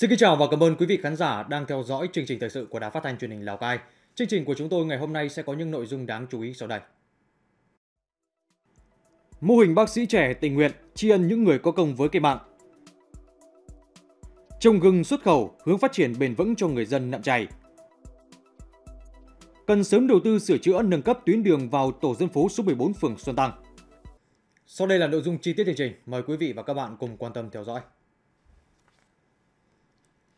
Xin kính chào và cảm ơn quý vị khán giả đang theo dõi chương trình thời sự của Đài Phát thanh Truyền hình Lào Cai. Chương trình của chúng tôi ngày hôm nay sẽ có những nội dung đáng chú ý sau đây. Mô hình bác sĩ trẻ tình nguyện tri ân những người có công với cây mạng. Trồng gừng xuất khẩu hướng phát triển bền vững cho người dân nậm chảy. Cần sớm đầu tư sửa chữa nâng cấp tuyến đường vào tổ dân phố số 14 phường Xuân Tăng. Sau đây là nội dung chi tiết chương trình, mời quý vị và các bạn cùng quan tâm theo dõi.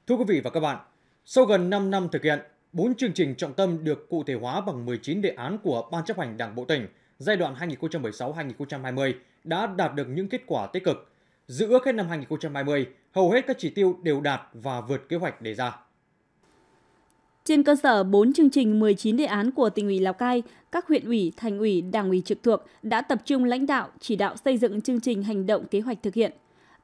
Thưa quý vị và các bạn, sau gần 5 năm thực hiện, 4 chương trình trọng tâm được cụ thể hóa bằng 19 đề án của Ban chấp hành Đảng Bộ tỉnh giai đoạn 2016-2020 đã đạt được những kết quả tích cực. Dự ước hết năm 2020, hầu hết các chỉ tiêu đều đạt và vượt kế hoạch đề ra. Trên cơ sở 4 chương trình 19 đề án của tỉnh ủy Lào Cai, các huyện ủy, thành ủy, đảng ủy trực thuộc đã tập trung lãnh đạo, chỉ đạo xây dựng chương trình hành động kế hoạch thực hiện,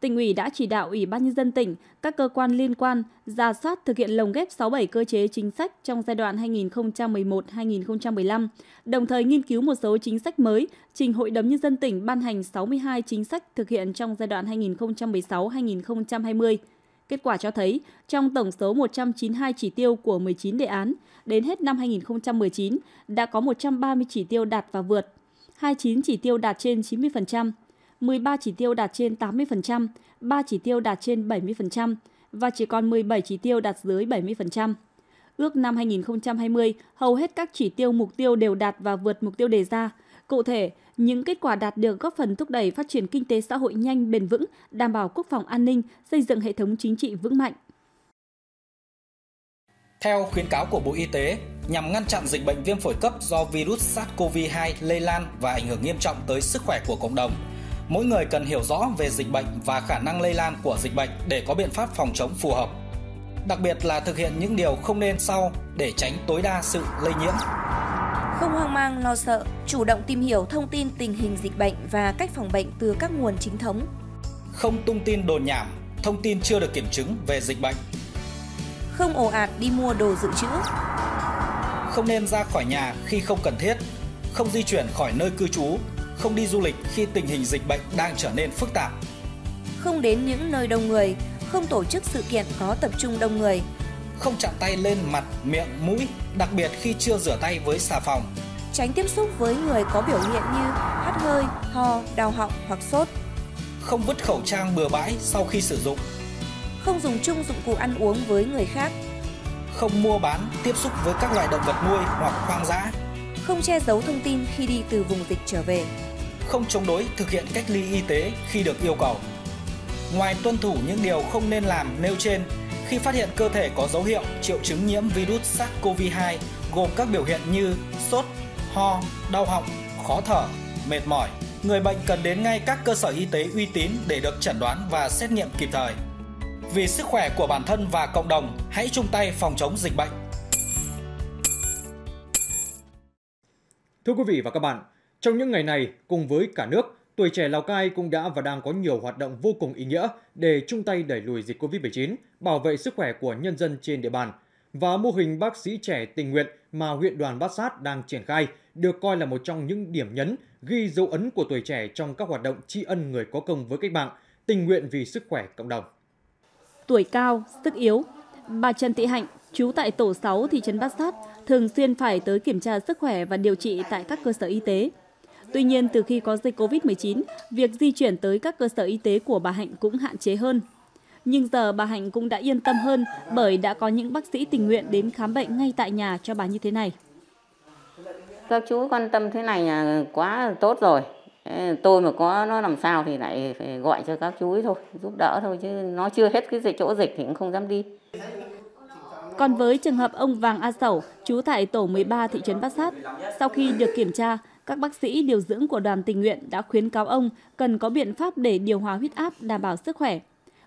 tỉnh ủy đã chỉ đạo Ủy ban nhân dân tỉnh, các cơ quan liên quan ra soát thực hiện lồng ghép 67 cơ chế chính sách trong giai đoạn 2011-2015, đồng thời nghiên cứu một số chính sách mới, trình Hội đồng nhân dân tỉnh ban hành 62 chính sách thực hiện trong giai đoạn 2016-2020. Kết quả cho thấy, trong tổng số 192 chỉ tiêu của 19 đề án, đến hết năm 2019 đã có 130 chỉ tiêu đạt và vượt, 29 chỉ tiêu đạt trên 90%, 13 chỉ tiêu đạt trên 80%, 3 chỉ tiêu đạt trên 70% và chỉ còn 17 chỉ tiêu đạt dưới 70%. Ước năm 2020, hầu hết các chỉ tiêu mục tiêu đều đạt và vượt mục tiêu đề ra. Cụ thể, những kết quả đạt được góp phần thúc đẩy phát triển kinh tế xã hội nhanh bền vững, đảm bảo quốc phòng an ninh, xây dựng hệ thống chính trị vững mạnh. Theo khuyến cáo của Bộ Y tế, nhằm ngăn chặn dịch bệnh viêm phổi cấp do virus SARS-CoV-2 lây lan và ảnh hưởng nghiêm trọng tới sức khỏe của cộng đồng, Mỗi người cần hiểu rõ về dịch bệnh và khả năng lây lan của dịch bệnh để có biện pháp phòng chống phù hợp. Đặc biệt là thực hiện những điều không nên sau để tránh tối đa sự lây nhiễm. Không hoang mang lo sợ, chủ động tìm hiểu thông tin tình hình dịch bệnh và cách phòng bệnh từ các nguồn chính thống. Không tung tin đồn nhảm, thông tin chưa được kiểm chứng về dịch bệnh. Không ồ ạt đi mua đồ dự trữ. Không nên ra khỏi nhà khi không cần thiết. Không di chuyển khỏi nơi cư trú không đi du lịch khi tình hình dịch bệnh đang trở nên phức tạp. Không đến những nơi đông người, không tổ chức sự kiện có tập trung đông người. Không chạm tay lên mặt, miệng, mũi, đặc biệt khi chưa rửa tay với xà phòng. Tránh tiếp xúc với người có biểu hiện như hắt hơi, ho, đau họng hoặc sốt. Không vứt khẩu trang bừa bãi sau khi sử dụng. Không dùng chung dụng cụ ăn uống với người khác. Không mua bán, tiếp xúc với các loài động vật nuôi hoặc hoang dã. Không che giấu thông tin khi đi từ vùng dịch trở về không chống đối thực hiện cách ly y tế khi được yêu cầu. Ngoài tuân thủ những điều không nên làm nêu trên, khi phát hiện cơ thể có dấu hiệu triệu chứng nhiễm virus SARS-CoV-2 gồm các biểu hiện như sốt, ho, đau họng, khó thở, mệt mỏi, người bệnh cần đến ngay các cơ sở y tế uy tín để được chẩn đoán và xét nghiệm kịp thời. Vì sức khỏe của bản thân và cộng đồng, hãy chung tay phòng chống dịch bệnh. Thưa quý vị và các bạn, trong những ngày này, cùng với cả nước, tuổi trẻ Lào Cai cũng đã và đang có nhiều hoạt động vô cùng ý nghĩa để chung tay đẩy lùi dịch COVID-19, bảo vệ sức khỏe của nhân dân trên địa bàn. Và mô hình bác sĩ trẻ tình nguyện mà huyện đoàn Bát Sát đang triển khai được coi là một trong những điểm nhấn ghi dấu ấn của tuổi trẻ trong các hoạt động tri ân người có công với cách mạng, tình nguyện vì sức khỏe cộng đồng. Tuổi cao, sức yếu, bà Trần Thị Hạnh, chú tại tổ 6 thị trấn Bát Sát, thường xuyên phải tới kiểm tra sức khỏe và điều trị tại các cơ sở y tế. Tuy nhiên, từ khi có dịch COVID-19, việc di chuyển tới các cơ sở y tế của bà Hạnh cũng hạn chế hơn. Nhưng giờ bà Hạnh cũng đã yên tâm hơn bởi đã có những bác sĩ tình nguyện đến khám bệnh ngay tại nhà cho bà như thế này. Các chú quan tâm thế này là quá tốt rồi. Tôi mà có nó làm sao thì lại phải gọi cho các chú ấy thôi, giúp đỡ thôi chứ nó chưa hết cái dịch chỗ dịch thì cũng không dám đi. Còn với trường hợp ông Vàng A Sẩu, chú tại tổ 13 thị trấn Bát Sát, sau khi được kiểm tra, các bác sĩ điều dưỡng của đoàn tình nguyện đã khuyến cáo ông cần có biện pháp để điều hòa huyết áp đảm bảo sức khỏe.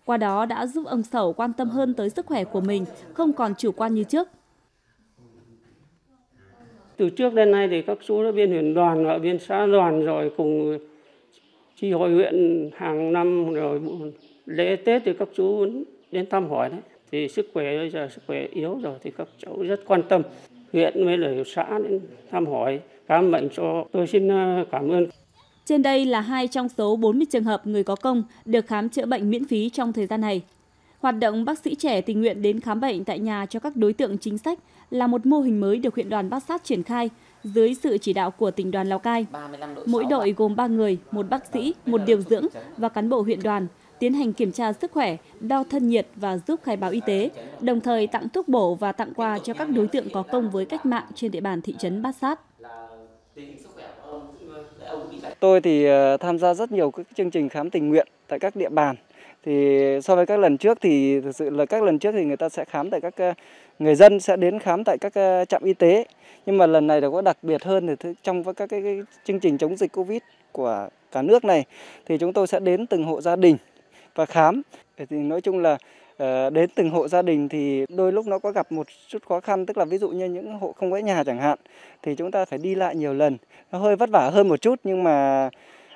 Qua đó đã giúp ông Sẩu quan tâm hơn tới sức khỏe của mình, không còn chủ quan như trước. Từ trước đến nay thì các chú ở biên huyện đoàn và biên xã đoàn rồi cùng chi hội huyện hàng năm rồi lễ Tết thì các chú đến thăm hỏi đấy. Thì sức khỏe bây giờ sức khỏe yếu rồi thì các cháu rất quan tâm. Huyện với lời xã đến thăm hỏi khám bệnh cho tôi xin ờ, cảm ơn. Trên đây là hai trong số 40 trường hợp người có công được khám chữa bệnh miễn phí trong thời gian này. Hoạt động bác sĩ trẻ tình nguyện đến khám bệnh tại nhà cho các đối tượng chính sách là một mô hình mới được huyện đoàn Bát Sát triển khai dưới sự chỉ đạo của tỉnh đoàn Lào Cai. Mỗi đội gồm 3 người, một bác sĩ, vâng, một điều dưỡng và cán bộ huyện đoàn tiến hành kiểm tra sức khỏe, đo thân nhiệt và giúp khai báo y tế, đồng thời tặng thuốc bổ và tặng quà cho các đối tượng có công với cách mạng trên địa bàn thị trấn Bát Sát. Tôi thì ờ, tham gia rất nhiều các chương trình khám tình nguyện tại các địa bàn. Thì so với các lần trước thì thực sự là các lần trước thì người ta sẽ khám tại các ờ, người dân sẽ đến khám tại các ờ, trạm y tế. Nhưng mà lần này là có đặc biệt hơn thì trong các cái, cái chương trình chống dịch Covid của cả nước này thì chúng tôi sẽ đến từng hộ gia đình và khám. Thì nói chung là Ờ, đến từng hộ gia đình thì đôi lúc nó có gặp một chút khó khăn tức là ví dụ như những hộ không có nhà chẳng hạn thì chúng ta phải đi lại nhiều lần nó hơi vất vả hơn một chút nhưng mà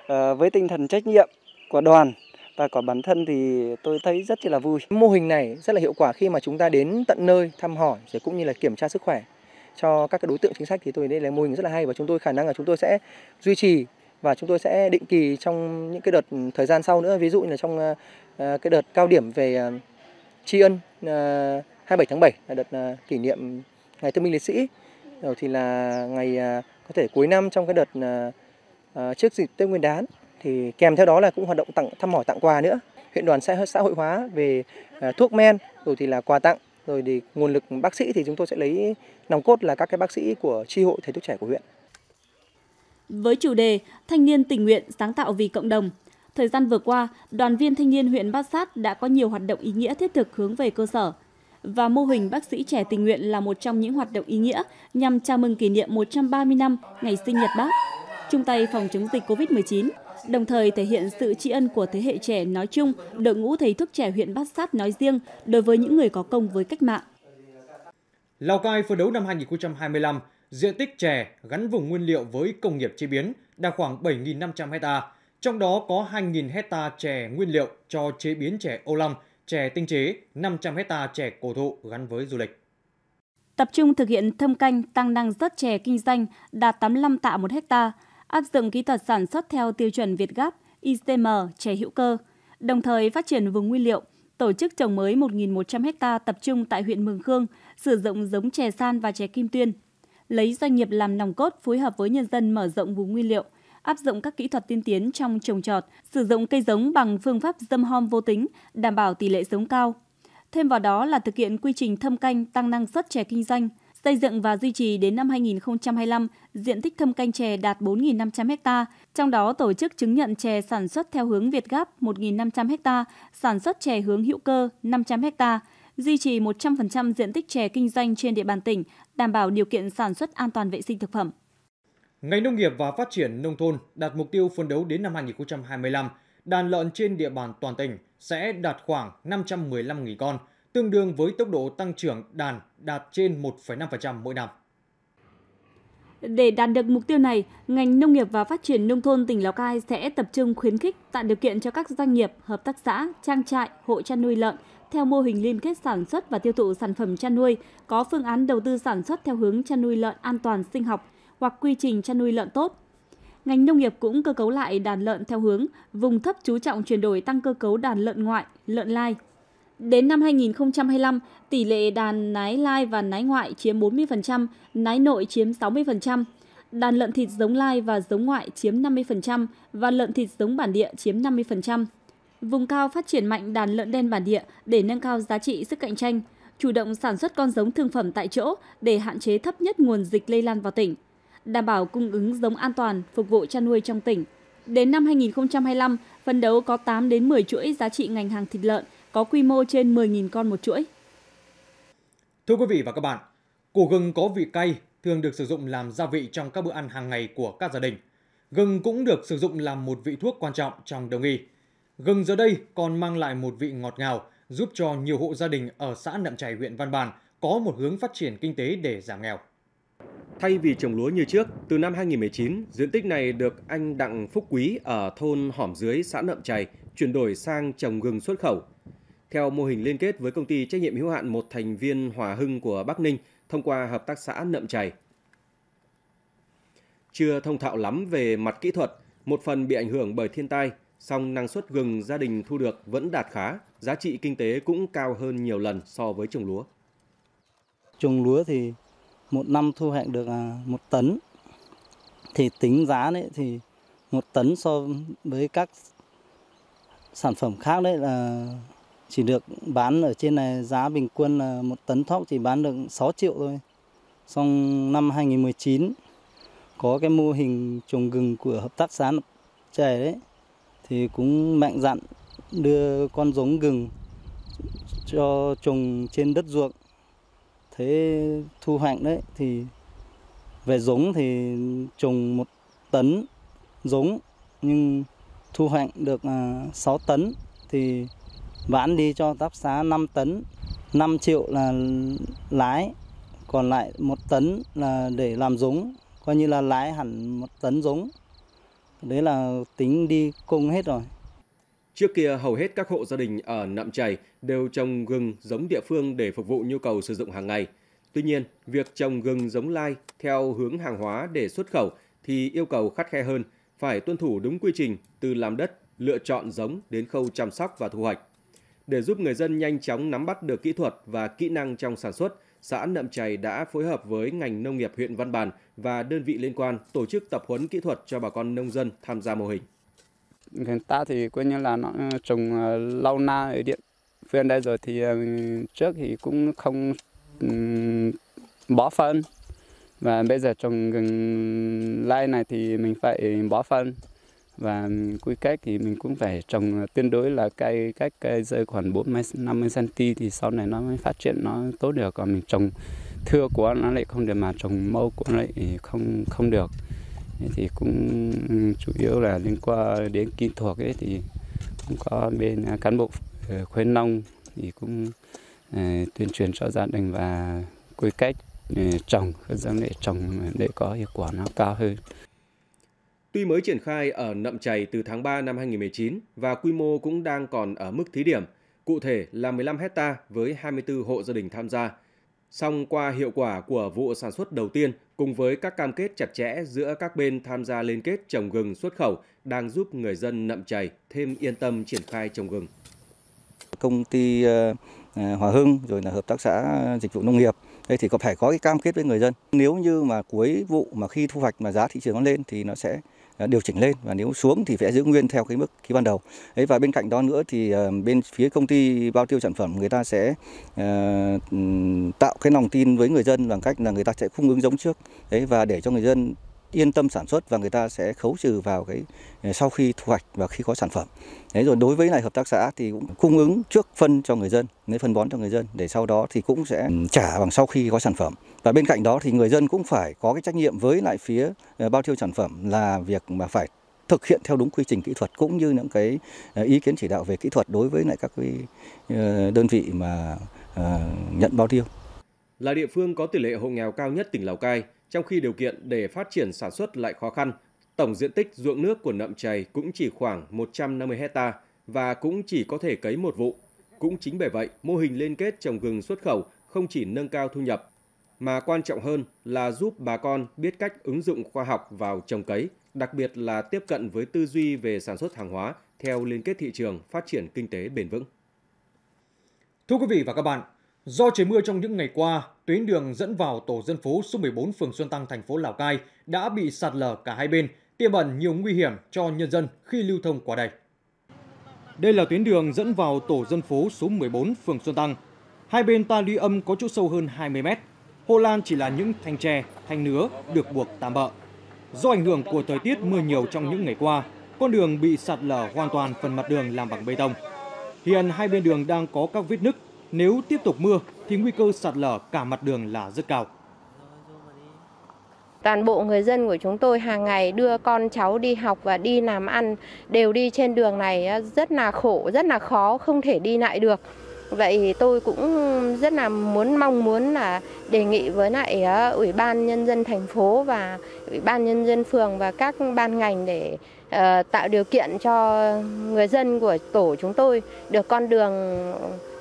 ờ, với tinh thần trách nhiệm của đoàn và của bản thân thì tôi thấy rất là vui. Mô hình này rất là hiệu quả khi mà chúng ta đến tận nơi thăm hỏi rồi cũng như là kiểm tra sức khỏe cho các cái đối tượng chính sách thì tôi thấy là mô hình rất là hay và chúng tôi khả năng là chúng tôi sẽ duy trì và chúng tôi sẽ định kỳ trong những cái đợt thời gian sau nữa ví dụ như là trong ờ, cái đợt cao điểm về tri ân uh, à, 27 tháng 7 là đợt uh, kỷ niệm ngày thương binh liệt sĩ rồi thì là ngày uh, có thể cuối năm trong cái đợt uh, trước dịp Tết Nguyên đán thì kèm theo đó là cũng hoạt động tặng thăm hỏi tặng quà nữa huyện đoàn sẽ xã hội hóa về uh, thuốc men rồi thì là quà tặng rồi thì nguồn lực bác sĩ thì chúng tôi sẽ lấy nòng cốt là các cái bác sĩ của tri hội thầy thuốc trẻ của huyện với chủ đề Thanh niên tình nguyện sáng tạo vì cộng đồng, Thời gian vừa qua, đoàn viên thanh niên huyện Bát Sát đã có nhiều hoạt động ý nghĩa thiết thực hướng về cơ sở. Và mô hình bác sĩ trẻ tình nguyện là một trong những hoạt động ý nghĩa nhằm chào mừng kỷ niệm 130 năm ngày sinh nhật bác, chung tay phòng chống dịch COVID-19, đồng thời thể hiện sự tri ân của thế hệ trẻ nói chung, đội ngũ thầy thuốc trẻ huyện Bát Sát nói riêng đối với những người có công với cách mạng. Lào Cai phấn đấu năm 2025, diện tích chè gắn vùng nguyên liệu với công nghiệp chế biến đạt khoảng 7.500 hectare trong đó có 2.000 hecta chè nguyên liệu cho chế biến chè ô long, chè tinh chế, 500 hecta chè cổ thụ gắn với du lịch. Tập trung thực hiện thâm canh tăng năng suất chè kinh doanh đạt 85 tạ một hecta, áp dụng kỹ thuật sản xuất theo tiêu chuẩn Việt Gáp, ICM, chè hữu cơ, đồng thời phát triển vùng nguyên liệu, tổ chức trồng mới 1.100 hecta tập trung tại huyện Mường Khương, sử dụng giống chè san và chè kim tuyên, lấy doanh nghiệp làm nòng cốt phối hợp với nhân dân mở rộng vùng nguyên liệu, áp dụng các kỹ thuật tiên tiến trong trồng trọt, sử dụng cây giống bằng phương pháp dâm hom vô tính, đảm bảo tỷ lệ giống cao. Thêm vào đó là thực hiện quy trình thâm canh tăng năng suất chè kinh doanh, xây dựng và duy trì đến năm 2025 diện tích thâm canh chè đạt 4.500 ha, trong đó tổ chức chứng nhận chè sản xuất theo hướng Việt Gáp 1.500 ha, sản xuất chè hướng hữu cơ 500 ha, duy trì 100% diện tích chè kinh doanh trên địa bàn tỉnh, đảm bảo điều kiện sản xuất an toàn vệ sinh thực phẩm. Ngành nông nghiệp và phát triển nông thôn đạt mục tiêu phấn đấu đến năm 2025, đàn lợn trên địa bàn toàn tỉnh sẽ đạt khoảng 515.000 con, tương đương với tốc độ tăng trưởng đàn đạt trên 1,5% mỗi năm. Để đạt được mục tiêu này, ngành nông nghiệp và phát triển nông thôn tỉnh Lào Cai sẽ tập trung khuyến khích tạo điều kiện cho các doanh nghiệp, hợp tác xã, trang trại, hộ chăn nuôi lợn theo mô hình liên kết sản xuất và tiêu thụ sản phẩm chăn nuôi, có phương án đầu tư sản xuất theo hướng chăn nuôi lợn an toàn sinh học, hoặc quy trình chăn nuôi lợn tốt. Ngành nông nghiệp cũng cơ cấu lại đàn lợn theo hướng vùng thấp chú trọng chuyển đổi tăng cơ cấu đàn lợn ngoại, lợn lai. Đến năm 2025, tỷ lệ đàn nái lai và nái ngoại chiếm 40%, nái nội chiếm 60%, đàn lợn thịt giống lai và giống ngoại chiếm 50% và lợn thịt giống bản địa chiếm 50%. Vùng cao phát triển mạnh đàn lợn đen bản địa để nâng cao giá trị sức cạnh tranh, chủ động sản xuất con giống thương phẩm tại chỗ để hạn chế thấp nhất nguồn dịch lây lan vào tỉnh đảm bảo cung ứng giống an toàn phục vụ chăn nuôi trong tỉnh. Đến năm 2025, phân đấu có 8 đến 10 chuỗi giá trị ngành hàng thịt lợn có quy mô trên 10.000 con một chuỗi. Thưa quý vị và các bạn, củ gừng có vị cay thường được sử dụng làm gia vị trong các bữa ăn hàng ngày của các gia đình. Gừng cũng được sử dụng làm một vị thuốc quan trọng trong đồng y. Gừng giờ đây còn mang lại một vị ngọt ngào, giúp cho nhiều hộ gia đình ở xã Nậm Chảy huyện Văn Bàn có một hướng phát triển kinh tế để giảm nghèo. Thay vì trồng lúa như trước, từ năm 2019, diện tích này được anh Đặng Phúc Quý ở thôn Hỏm Dưới, xã Nậm Chày chuyển đổi sang trồng gừng xuất khẩu. Theo mô hình liên kết với công ty trách nhiệm hữu hạn một thành viên Hòa Hưng của Bắc Ninh thông qua hợp tác xã Nậm Chày. Chưa thông thạo lắm về mặt kỹ thuật, một phần bị ảnh hưởng bởi thiên tai, song năng suất gừng gia đình thu được vẫn đạt khá, giá trị kinh tế cũng cao hơn nhiều lần so với trồng lúa. Trồng lúa thì một năm thu hoạch được à, một tấn thì tính giá đấy thì một tấn so với các sản phẩm khác đấy là chỉ được bán ở trên này giá bình quân là một tấn thóc chỉ bán được 6 triệu thôi. Xong năm 2019 có cái mô hình trồng gừng của hợp tác xã trẻ đấy thì cũng mạnh dạn đưa con giống gừng cho trồng trên đất ruộng thế thu hoạch đấy thì về giống thì trồng một tấn giống nhưng thu hoạch được 6 à, tấn thì bán đi cho táp xá 5 tấn 5 triệu là lái còn lại một tấn là để làm giống coi như là lái hẳn một tấn giống đấy là tính đi công hết rồi Trước kia hầu hết các hộ gia đình ở Nậm Chảy đều trồng gừng giống địa phương để phục vụ nhu cầu sử dụng hàng ngày. Tuy nhiên, việc trồng gừng giống lai theo hướng hàng hóa để xuất khẩu thì yêu cầu khắt khe hơn, phải tuân thủ đúng quy trình từ làm đất, lựa chọn giống đến khâu chăm sóc và thu hoạch. Để giúp người dân nhanh chóng nắm bắt được kỹ thuật và kỹ năng trong sản xuất, xã Nậm Chày đã phối hợp với ngành nông nghiệp huyện Văn Bàn và đơn vị liên quan tổ chức tập huấn kỹ thuật cho bà con nông dân tham gia mô hình người ta thì coi như là nó ờ, trồng ờ, lâu na ở điện phương đây rồi thì ờ, trước thì cũng không bỏ phân và bây giờ trồng gần lai này thì mình phải bỏ phân và quy cách thì mình cũng phải trồng tương đối là cây cách cây rơi khoảng 40 50 cm thì sau này nó mới phát triển nó tốt được còn mình trồng thưa của nó lại không được mà trồng mâu của nó lại không không được thì cũng chủ yếu là liên quan đến kỹ thuật ấy thì cũng có bên à, cán bộ ờ, khuyến nông thì cũng ờ, tuyên truyền cho gia đình và quy cách ờ, trồng giống để trồng để có hiệu quả nó cao hơn. Tuy mới triển khai ở nậm chảy từ tháng 3 năm 2019 và quy mô cũng đang còn ở mức thí điểm, cụ thể là 15 hecta với 24 hộ gia đình tham gia. Song qua hiệu quả của vụ sản xuất đầu tiên cùng với các cam kết chặt chẽ giữa các bên tham gia liên kết trồng gừng xuất khẩu đang giúp người dân nậm chảy thêm yên tâm triển khai trồng gừng. Công ty ờ, ờ, Hòa Hưng rồi là hợp tác xã dịch vụ nông nghiệp đây thì có phải có cái cam kết với người dân nếu như mà cuối vụ mà khi thu hoạch mà giá thị trường nó lên thì nó sẽ À, điều chỉnh lên và nếu xuống thì sẽ giữ nguyên theo cái mức khi ban đầu. Đấy và bên cạnh đó nữa thì à, bên phía công ty bao tiêu sản phẩm người ta sẽ uh, tạo cái lòng tin với người dân bằng cách là người ta sẽ cung ứng giống trước. Đấy và để cho người dân yên tâm sản xuất và người ta sẽ khấu trừ vào cái sau khi thu hoạch và khi có sản phẩm. Đấy rồi đối với lại hợp tác xã thì cũng cung ứng trước phân cho người dân, lấy phân bón cho người dân để sau đó thì cũng sẽ trả bằng sau khi có sản phẩm. Và bên cạnh đó thì người dân cũng phải có cái trách nhiệm với lại phía ờ, bao tiêu sản phẩm là việc mà phải thực hiện theo đúng quy trình kỹ thuật cũng như những cái ờ, ý kiến chỉ đạo về kỹ thuật đối với lại các cái ờ, đơn vị mà nhận bao tiêu. Là địa phương có tỷ lệ hộ nghèo cao nhất tỉnh Lào Cai, trong khi điều kiện để phát triển sản xuất lại khó khăn, tổng diện tích ruộng nước của nậm chày cũng chỉ khoảng 150 hecta và cũng chỉ có thể cấy một vụ. Cũng chính bởi vậy, mô hình liên kết trồng gừng xuất khẩu không chỉ nâng cao thu nhập mà quan trọng hơn là giúp bà con biết cách ứng dụng khoa học vào trồng cấy, đặc biệt là tiếp cận với tư duy về sản xuất hàng hóa theo liên kết thị trường, phát triển kinh tế bền vững. Thưa quý vị và các bạn, do trời mưa trong những ngày qua, tuyến đường dẫn vào tổ dân phố số 14 phường Xuân Tăng thành phố Lào Cai đã bị sạt lở cả hai bên, tiềm ẩn nhiều nguy hiểm cho nhân dân khi lưu thông qua đây. Đây là tuyến đường dẫn vào tổ dân phố số 14 phường Xuân Tăng. Hai bên ta luy âm có chỗ sâu hơn 20 mét, Hồ lan chỉ là những thanh tre, thanh nứa được buộc tạm bỡ. Do ảnh hưởng của thời tiết mưa nhiều trong những ngày qua, con đường bị sạt lở hoàn toàn phần mặt đường làm bằng bê tông. Hiện hai bên đường đang có các vết nứt, nếu tiếp tục mưa thì nguy cơ sạt lở cả mặt đường là rất cao. Toàn bộ người dân của chúng tôi hàng ngày đưa con cháu đi học và đi làm ăn đều đi trên đường này rất là khổ, rất là khó, không thể đi lại được vậy tôi cũng rất là muốn mong muốn là đề nghị với lại ờ, ủy ban nhân dân thành phố và ủy ban nhân dân phường và các ban ngành để ờ, tạo điều kiện cho người dân của tổ chúng tôi được con đường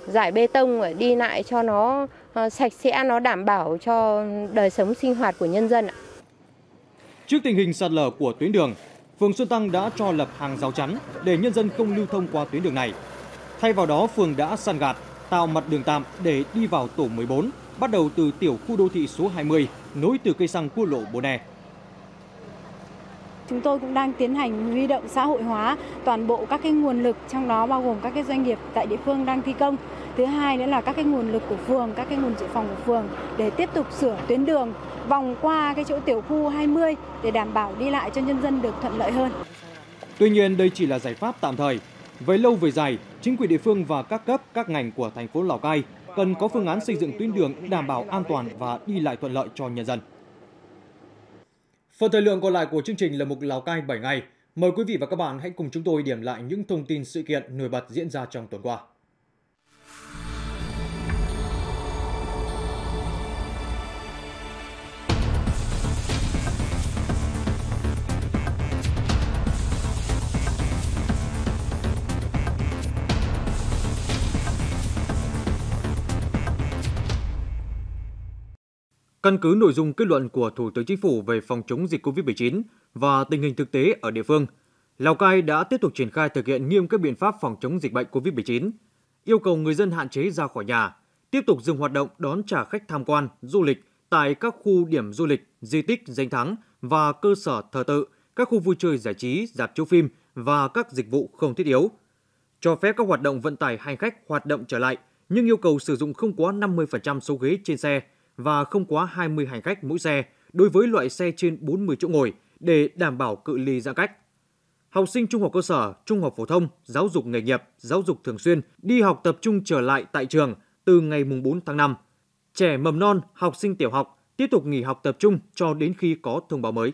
giải bê tông để đi lại cho nó ờ, sạch sẽ nó đảm bảo cho đời sống sinh hoạt của nhân dân Trước tình hình sạt lở của tuyến đường, phường Xuân Tăng đã cho lập hàng rào chắn để nhân dân không lưu thông qua tuyến đường này. Thay vào đó, phường đã san gạt, tạo mặt đường tạm để đi vào tổ 14, bắt đầu từ tiểu khu đô thị số 20, nối từ cây xăng quốc lộ bồ e Chúng tôi cũng đang tiến hành huy động xã hội hóa toàn bộ các cái nguồn lực trong đó bao gồm các cái doanh nghiệp tại địa phương đang thi công. Thứ hai nữa là các cái nguồn lực của phường, các cái nguồn dự phòng của phường để tiếp tục sửa tuyến đường vòng qua cái chỗ tiểu khu 20 để đảm bảo đi lại cho nhân dân được thuận lợi hơn. Tuy nhiên đây chỉ là giải pháp tạm thời. Với lâu về dài, chính quyền địa phương và các cấp, các ngành của thành phố Lào Cai cần có phương án xây dựng tuyến đường đảm bảo an toàn và đi lại thuận lợi cho nhân dân. Phần thời lượng còn lại của chương trình là mục Lào Cai 7 ngày. Mời quý vị và các bạn hãy cùng chúng tôi điểm lại những thông tin sự kiện nổi bật diễn ra trong tuần qua. Căn cứ nội dung kết luận của Thủ tướng Chính phủ về phòng chống dịch COVID-19 và tình hình thực tế ở địa phương, Lào Cai đã tiếp tục triển khai thực hiện nghiêm các biện pháp phòng chống dịch bệnh COVID-19, yêu cầu người dân hạn chế ra khỏi nhà, tiếp tục dừng hoạt động đón trả khách tham quan, du lịch tại các khu điểm du lịch, di tích danh thắng và cơ sở thờ tự, các khu vui chơi giải trí, dạp chiếu phim và các dịch vụ không thiết yếu. Cho phép các hoạt động vận tải hành khách hoạt động trở lại, nhưng yêu cầu sử dụng không quá 50% số ghế trên xe – và không quá 20 hành khách mỗi xe đối với loại xe trên 40 chỗ ngồi để đảm bảo cự ly giãn cách. Học sinh trung học cơ sở, trung học phổ thông, giáo dục nghề nghiệp, giáo dục thường xuyên đi học tập trung trở lại tại trường từ ngày 4 tháng 5. Trẻ mầm non, học sinh tiểu học tiếp tục nghỉ học tập trung cho đến khi có thông báo mới.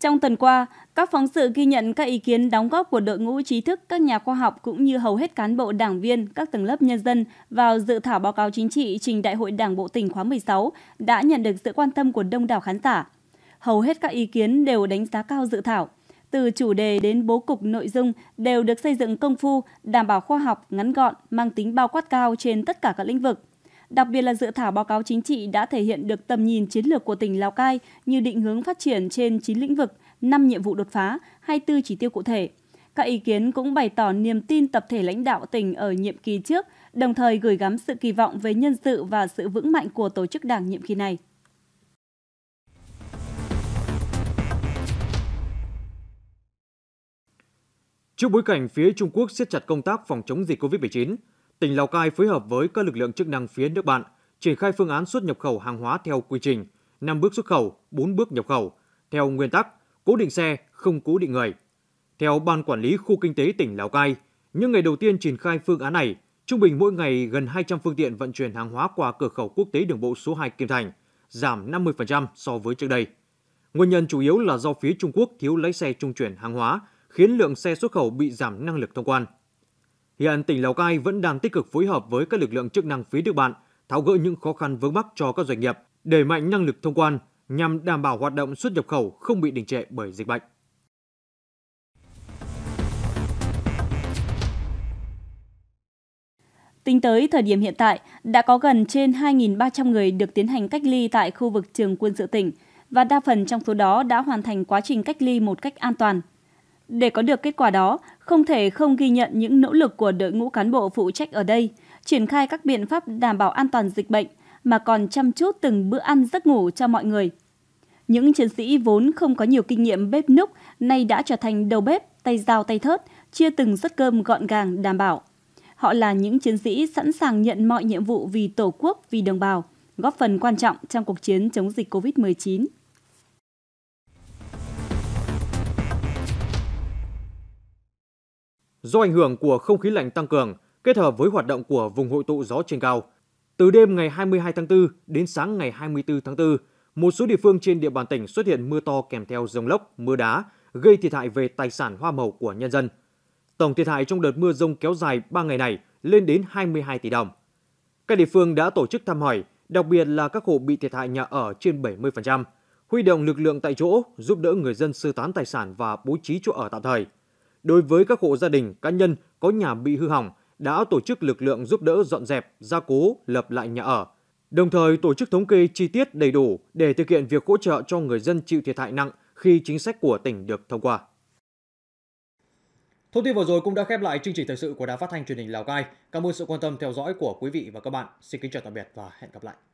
Trong tuần qua, các phóng sự ghi nhận các ý kiến đóng góp của đội ngũ trí thức, các nhà khoa học cũng như hầu hết cán bộ đảng viên, các tầng lớp nhân dân vào dự thảo báo cáo chính trị trình Đại hội Đảng bộ tỉnh khóa 16 đã nhận được sự quan tâm của đông đảo khán giả. Hầu hết các ý kiến đều đánh giá cao dự thảo. Từ chủ đề đến bố cục nội dung đều được xây dựng công phu, đảm bảo khoa học, ngắn gọn, mang tính bao quát cao trên tất cả các lĩnh vực. Đặc biệt là dự thảo báo cáo chính trị đã thể hiện được tầm nhìn chiến lược của tỉnh Lào Cai như định hướng phát triển trên 9 lĩnh vực, 5 nhiệm vụ đột phá, 24 chỉ tiêu cụ thể. Các ý kiến cũng bày tỏ niềm tin tập thể lãnh đạo tỉnh ở nhiệm kỳ trước, đồng thời gửi gắm sự kỳ vọng về nhân sự và sự vững mạnh của tổ chức đảng nhiệm kỳ này. Trước bối cảnh phía Trung Quốc siết chặt công tác phòng chống dịch COVID-19, tỉnh Lào Cai phối hợp với các lực lượng chức năng phía nước bạn triển khai phương án xuất nhập khẩu hàng hóa theo quy trình 5 bước xuất khẩu, 4 bước nhập khẩu, theo nguyên tắc cố định xe, không cố định người. Theo Ban Quản lý Khu Kinh tế tỉnh Lào Cai, những ngày đầu tiên triển khai phương án này, trung bình mỗi ngày gần 200 phương tiện vận chuyển hàng hóa qua cửa khẩu quốc tế đường bộ số 2 Kim Thành, giảm 50% so với trước đây. Nguyên nhân chủ yếu là do phía Trung Quốc thiếu lái xe trung chuyển hàng hóa, khiến lượng xe xuất khẩu bị giảm năng lực thông quan – Hiện tỉnh Lào Cai vẫn đang tích cực phối hợp với các lực lượng chức năng phía nước bạn tháo gỡ những khó khăn vướng mắc cho các doanh nghiệp, đẩy mạnh năng lực thông quan nhằm đảm bảo hoạt động xuất nhập khẩu không bị đình trệ bởi dịch bệnh. Tính tới thời điểm hiện tại, đã có gần trên 2.300 người được tiến hành cách ly tại khu vực trường quân sự tỉnh và đa phần trong số đó đã hoàn thành quá trình cách ly một cách an toàn. Để có được kết quả đó, không thể không ghi nhận những nỗ lực của đội ngũ cán bộ phụ trách ở đây, triển khai các biện pháp đảm bảo an toàn dịch bệnh mà còn chăm chút từng bữa ăn giấc ngủ cho mọi người. Những chiến sĩ vốn không có nhiều kinh nghiệm bếp núc nay đã trở thành đầu bếp, tay dao tay thớt, chia từng suất cơm gọn gàng đảm bảo. Họ là những chiến sĩ sẵn sàng nhận mọi nhiệm vụ vì Tổ quốc, vì đồng bào, góp phần quan trọng trong cuộc chiến chống dịch COVID-19. Do ảnh hưởng của không khí lạnh tăng cường, kết hợp với hoạt động của vùng hội tụ gió trên cao, từ đêm ngày 22 tháng 4 đến sáng ngày 24 tháng 4, một số địa phương trên địa bàn tỉnh xuất hiện mưa to kèm theo rông lốc, mưa đá, gây thiệt hại về tài sản hoa màu của nhân dân. Tổng thiệt hại trong đợt mưa rông kéo dài 3 ngày này lên đến 22 tỷ đồng. Các địa phương đã tổ chức thăm hỏi, đặc biệt là các hộ bị thiệt hại nhà ở trên 70%, huy động lực lượng tại chỗ giúp đỡ người dân sơ tán tài sản và bố trí chỗ ở tạm thời – đối với các hộ gia đình cá nhân có nhà bị hư hỏng đã tổ chức lực lượng giúp đỡ dọn dẹp, gia cố, lập lại nhà ở. Đồng thời tổ chức thống kê chi tiết đầy đủ để thực hiện việc hỗ trợ cho người dân chịu thiệt hại nặng khi chính sách của tỉnh được thông qua. Thông tin vừa rồi cũng đã khép lại chương trình thời sự của Đài Phát thanh truyền hình Lào Cai. Cảm ơn sự quan tâm theo dõi của quý vị và các bạn. Xin kính chào tạm biệt và hẹn gặp lại.